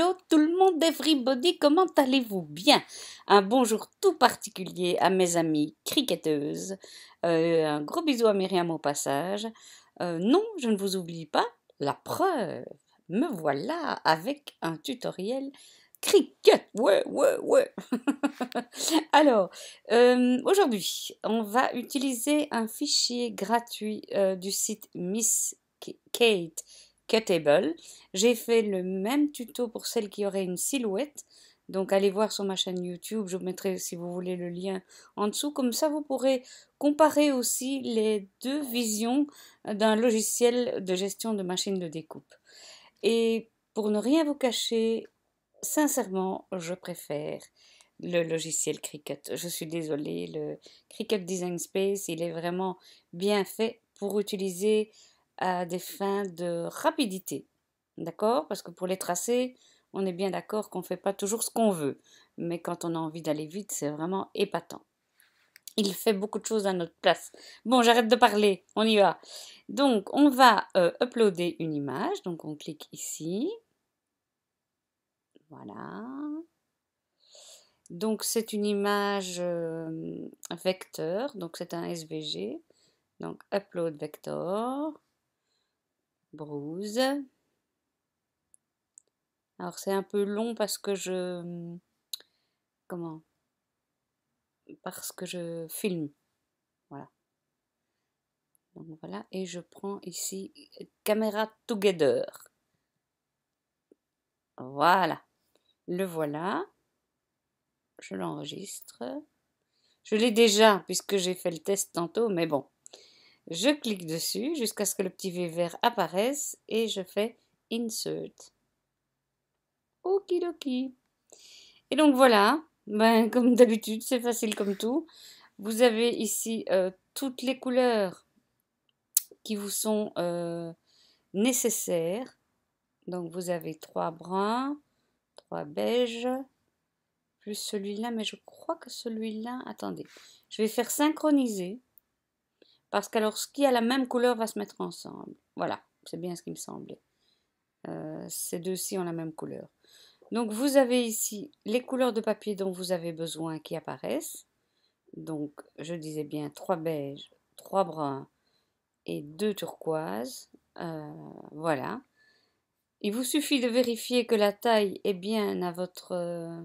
hello tout le monde, everybody, comment allez-vous bien Un bonjour tout particulier à mes amies cricketeuses. Euh, un gros bisou à Myriam au passage. Euh, non, je ne vous oublie pas, la preuve, me voilà avec un tutoriel cricket, ouais, ouais, ouais. Alors, euh, aujourd'hui, on va utiliser un fichier gratuit du site Miss Kate j'ai fait le même tuto pour celle qui aurait une silhouette. Donc allez voir sur ma chaîne YouTube, je vous mettrai si vous voulez le lien en dessous. Comme ça, vous pourrez comparer aussi les deux visions d'un logiciel de gestion de machine de découpe. Et pour ne rien vous cacher, sincèrement, je préfère le logiciel Cricut. Je suis désolée, le Cricut Design Space, il est vraiment bien fait pour utiliser à des fins de rapidité. D'accord Parce que pour les tracés, on est bien d'accord qu'on ne fait pas toujours ce qu'on veut. Mais quand on a envie d'aller vite, c'est vraiment épatant. Il fait beaucoup de choses à notre place. Bon, j'arrête de parler, on y va. Donc, on va euh, uploader une image. Donc, on clique ici. Voilà. Donc, c'est une image euh, vecteur. Donc, c'est un SVG. Donc, upload vector. Bruise. Alors c'est un peu long parce que je... Comment Parce que je filme. Voilà. Donc voilà, et je prends ici Camera together. Voilà. Le voilà. Je l'enregistre. Je l'ai déjà puisque j'ai fait le test tantôt, mais bon. Je clique dessus jusqu'à ce que le petit V vert apparaisse et je fais Insert. Okidoki. Et donc voilà, ben, comme d'habitude, c'est facile comme tout. Vous avez ici euh, toutes les couleurs qui vous sont euh, nécessaires. Donc vous avez trois bruns, trois beiges, plus celui-là, mais je crois que celui-là... Attendez, je vais faire synchroniser. Parce qu'alors, ce qui a la même couleur va se mettre ensemble. Voilà, c'est bien ce qui me semblait. Euh, ces deux-ci ont la même couleur. Donc, vous avez ici les couleurs de papier dont vous avez besoin qui apparaissent. Donc, je disais bien trois beiges, trois bruns et deux turquoises. Euh, voilà. Il vous suffit de vérifier que la taille est bien à votre... Euh,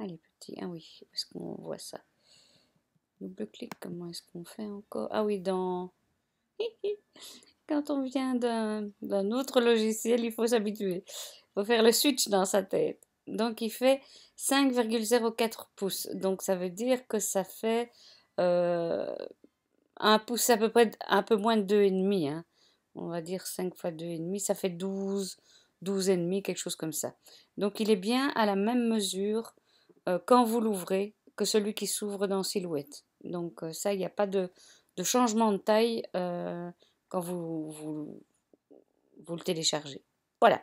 Allez, ah, petit, ah oui, parce qu'on voit ça. Double-clic, comment est-ce qu'on fait encore Ah oui, dans... Quand on vient d'un autre logiciel, il faut s'habituer. Il faut faire le switch dans sa tête. Donc il fait 5,04 pouces. Donc ça veut dire que ça fait euh, un pouce à peu près, un peu moins de 2,5. Hein. On va dire 5 fois 2,5, ça fait 12, 12,5, quelque chose comme ça. Donc il est bien à la même mesure euh, quand vous l'ouvrez que celui qui s'ouvre dans silhouette. Donc euh, ça, il n'y a pas de, changement de taille euh, quand vous, le téléchargez. Voilà.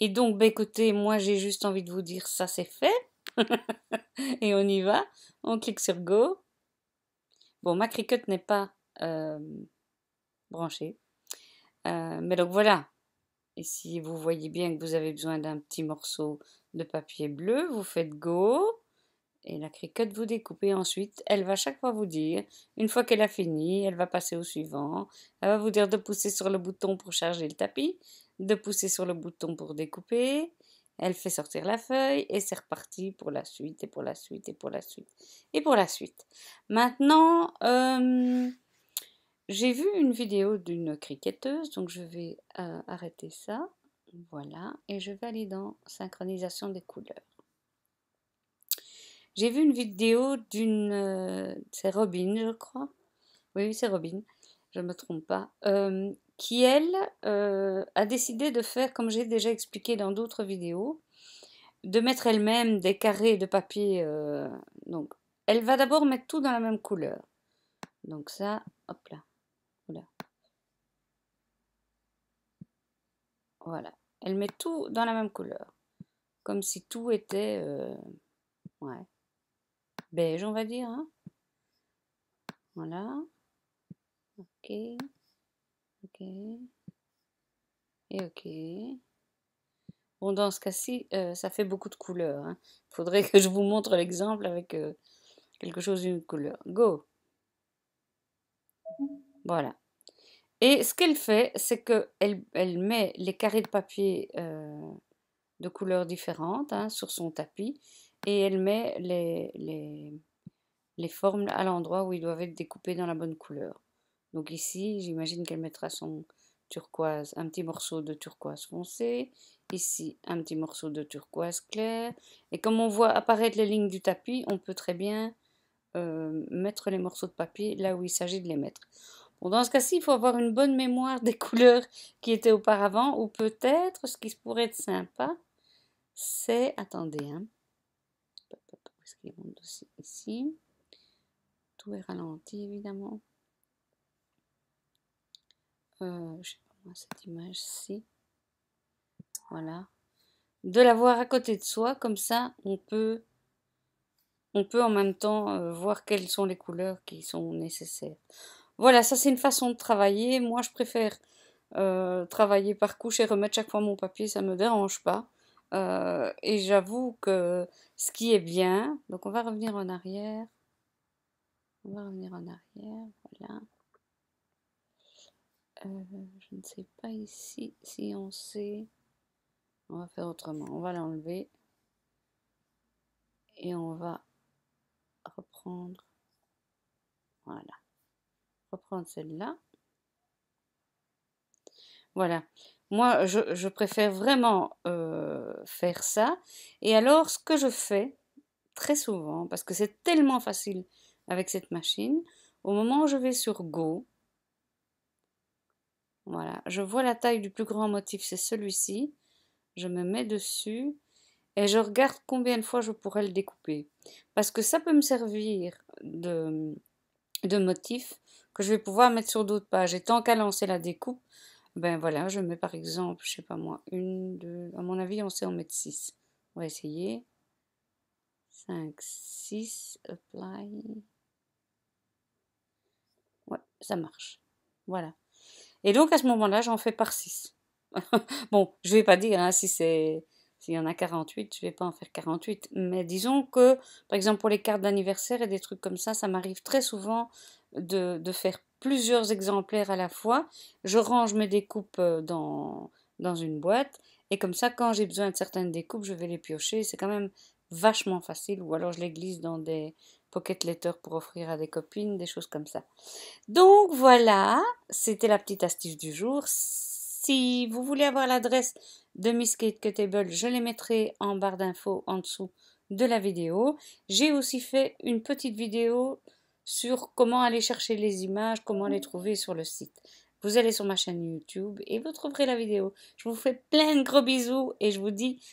Et donc, bah, écoutez, moi j'ai juste envie de vous dire ça c'est fait. Et on y va. On clique sur Go. Bon, ma Cricut n'est pas euh, branchée. mais donc voilà. Et si vous voyez bien que vous avez besoin d'un petit morceau de papier bleu, vous faites Go. Et la criquette vous découpez ensuite, elle va chaque fois vous dire, une fois qu'elle a fini, elle va passer au suivant, elle va vous dire de pousser sur le bouton pour charger le tapis, de pousser sur le bouton pour découper, elle fait sortir la feuille et c'est reparti pour la suite et pour la suite et pour la suite et pour la suite. Maintenant, euh, j'ai vu une vidéo d'une criquetteuse, donc je vais euh, arrêter ça. Voilà, et je vais aller dans synchronisation des couleurs. J'ai vu une vidéo d'une. Euh, c'est Robin, je crois. Oui, c'est Robin, je ne me trompe pas. Euh, qui, elle, euh, a décidé de faire, comme j'ai déjà expliqué dans d'autres vidéos, de mettre elle-même des carrés de papier. donc, elle va d'abord mettre tout dans la même couleur. Donc, ça, hop là. Voilà. Elle met tout dans la même couleur. Comme si tout était. ouais beige, on va dire. Hein. Voilà. Ok. Ok. Et ok. Bon, dans ce cas-ci, euh, ça fait beaucoup de couleurs. Il hein. faudrait que je vous montre l'exemple avec euh, quelque chose d'une couleur. Go Voilà. Et ce qu'elle fait, c'est qu'elle elle met les carrés de papier euh, de couleurs différentes hein, sur son tapis et elle met les, les, les formes à l'endroit où ils doivent être découpés dans la bonne couleur. Donc ici, j'imagine qu'elle mettra son turquoise, un petit morceau de turquoise foncé, ici un petit morceau de turquoise clair, et comme on voit apparaître les lignes du tapis, on peut très bien euh, mettre les morceaux de papier là où il s'agit de les mettre. Bon, dans ce cas-ci, il faut avoir une bonne mémoire des couleurs qui étaient auparavant, ou peut-être, ce qui pourrait être sympa, c'est, attendez, hein, mon dossier ici. Tout est ralenti évidemment. Euh, je sais pas moi, cette image-ci. Voilà. De l'avoir à côté de soi, comme ça, on peut, on peut en même temps euh, voir quelles sont les couleurs qui sont nécessaires. Voilà, ça c'est une façon de travailler. Moi, je préfère euh, travailler par couche et remettre chaque fois mon papier, ça ne me dérange pas. Euh, et j'avoue que ce qui est bien, donc on va revenir en arrière. On va revenir en arrière, voilà. Euh, je ne sais pas ici si on sait. On va faire autrement. On va l'enlever. Et on va reprendre. Voilà. Reprendre celle-là. Voilà. Moi, je, préfère vraiment euh, faire ça. Et alors, ce que je fais très souvent, parce que c'est tellement facile avec cette machine, au moment où je vais sur Go, voilà, je vois la taille du plus grand motif, c'est celui-ci. Je me mets dessus et je regarde combien de fois je pourrais le découper. Parce que ça peut me servir de, de motif que je vais pouvoir mettre sur d'autres pages. Et tant qu'à lancer la découpe, ben voilà, je mets par exemple, je sais pas moi, une, deux, à mon avis, on sait en mettre six. On va essayer. 5, 6, apply. Ouais, ça marche. Voilà. Et donc à ce moment-là, j'en fais par six. bon, je ne vais pas dire hein, si c'est s'il y en a 48, je vais pas en faire 48, mais disons que par exemple pour les cartes d'anniversaire et des trucs comme ça, ça m'arrive très souvent de, de faire plusieurs exemplaires à la fois. Je range mes découpes euh, dans, dans une boîte. Et comme ça, quand j'ai besoin de certaines découpes, je vais les piocher. C'est quand même vachement facile. Ou alors je les glisse dans des pocket letters pour offrir à des copines, des choses comme ça. Donc voilà, c'était la petite astuce du jour. Si vous voulez avoir l'adresse de Miss Kate Cuttable, je les mettrai en barre d'infos en dessous de la vidéo. J'ai aussi fait une petite vidéo sur comment aller chercher les images, comment les mmh. trouver sur le site. Vous allez sur ma chaîne YouTube et vous trouverez la vidéo. Je vous fais plein de gros bisous et je vous dis